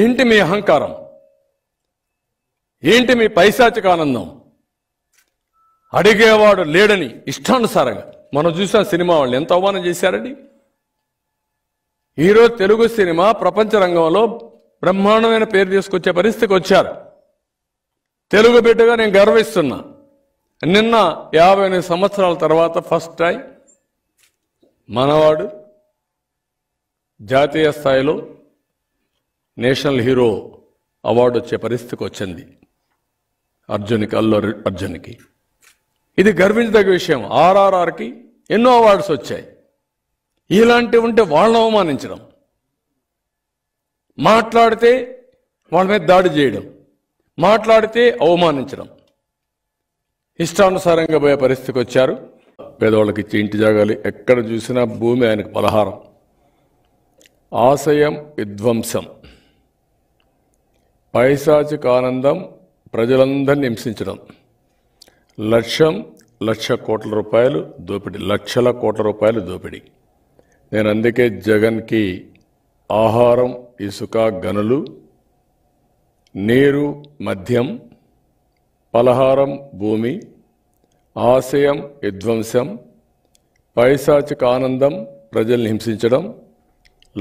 ఏంటి మీ అహంకారం ఏంటి మీ పైశాచిక ఆనందం అడిగేవాడు లేడని ఇష్టానుసారంగా మనం చూసాం సినిమా వాళ్ళు ఎంత అవమానం చేశారండి ఈరోజు తెలుగు సినిమా ప్రపంచ రంగంలో బ్రహ్మాండమైన పేరు తీసుకొచ్చే పరిస్థితికి వచ్చారు తెలుగు బిడ్డగా నేను గర్విస్తున్నా నిన్న యాభై ఎనిమిది సంవత్సరాల తర్వాత ఫస్ట్ టైం మనవాడు జాతీయ స్థాయిలో నేషనల్ హీరో అవార్డు వచ్చే పరిస్థితికి వచ్చింది అర్జున్కి అల్లు అర్జున్కి ఇది గర్వించదగ్గ విషయం ఆర్ఆర్ఆర్కి ఎన్నో అవార్డ్స్ వచ్చాయి ఇలాంటివి ఉంటే వాళ్ళని అవమానించడం మాట్లాడితే వాళ్ళ మీద దాడి చేయడం మాట్లాడితే అవమానించడం ఇష్టానుసారంగా పోయే పరిస్థితికి వచ్చారు పేదవాళ్ళకి ఇచ్చి ఇంటి జాగాలి ఎక్కడ చూసినా భూమి ఆయనకు పలహారం ఆశయం విధ్వంసం పైశాచిక ఆనందం ప్రజలందరినీ హింసించడం లక్ష్యం లక్ష కోట్ల రూపాయలు దోపిడీ లక్షల కోట్ల రూపాయలు దోపిడి నేను అందుకే జగన్కి ఆహారం ఇసుక గనులు నీరు మద్యం పలహారం భూమి ఆశయం విధ్వంసం పైశాచిక ఆనందం ప్రజల్ని హింసించడం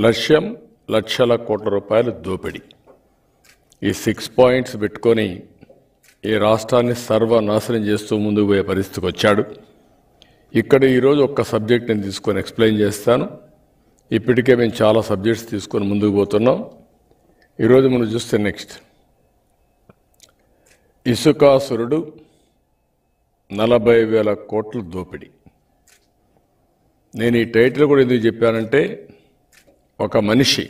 లక్ష్యం లక్షల కోట్ల రూపాయలు దోపిడీ ఈ సిక్స్ పాయింట్స్ పెట్టుకొని ఈ రాష్ట్రాన్ని సర్వనాశనం చేస్తూ ముందుకు పోయే పరిస్థితికి వచ్చాడు ఇక్కడ ఈరోజు ఒక్క సబ్జెక్ట్ నేను తీసుకొని ఎక్స్ప్లెయిన్ చేస్తాను ఇప్పటికే మేము చాలా సబ్జెక్ట్స్ తీసుకొని ముందుకు పోతున్నాం ఈరోజు మనం చూస్తే నెక్స్ట్ ఇసుకాసురుడు నలభై వేల కోట్ల దోపిడి నేను ఈ టైటిల్ కూడా ఎందుకు చెప్పానంటే ఒక మనిషి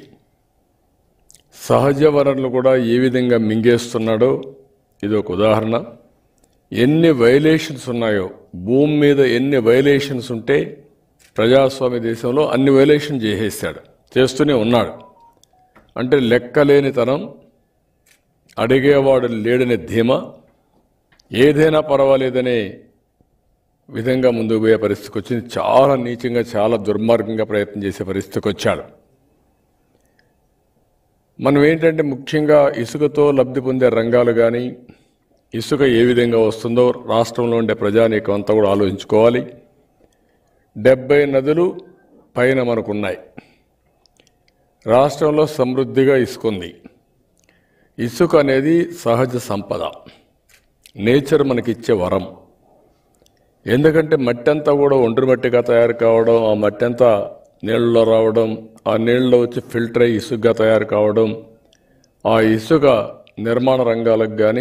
సహజ వనరులు కూడా ఏ విధంగా మింగేస్తున్నాడో ఇది ఒక ఉదాహరణ ఎన్ని వైలేషన్స్ ఉన్నాయో భూమి మీద ఎన్ని వైలేషన్స్ ఉంటే ప్రజాస్వామ్య దేశంలో అన్ని వైలేషన్ చేసేస్తాడు చేస్తూనే ఉన్నాడు అంటే లెక్కలేనితనం అడిగేవాడు లేడని ధీమా ఏదైనా పర్వాలేదనే విధంగా ముందుకు పోయే పరిస్థితికి వచ్చింది చాలా నీచంగా చాలా దుర్మార్గంగా ప్రయత్నం చేసే పరిస్థితికి వచ్చాడు మనం ఏంటంటే ముఖ్యంగా ఇసుకతో లబ్ధి పొందే రంగాలు కానీ ఇసుక ఏ విధంగా వస్తుందో రాష్ట్రంలో ఉండే ప్రజానీకం అంతా కూడా ఆలోచించుకోవాలి డెబ్బై నదులు పైన మనకున్నాయి రాష్ట్రంలో సమృద్ధిగా ఇసుకుంది ఇసుక అనేది సహజ సంపద నేచర్ మనకిచ్చే వరం ఎందుకంటే మట్టి అంతా కూడా ఒండ్రి మట్టిగా తయారు కావడం ఆ మట్టి అంతా నీళ్ళలో రావడం ఆ నీళ్ళలో వచ్చి ఫిల్టర్ అయ్యి ఇసుగ్గా తయారు కావడం ఆ ఇసుక నిర్మాణ రంగాలకు కానీ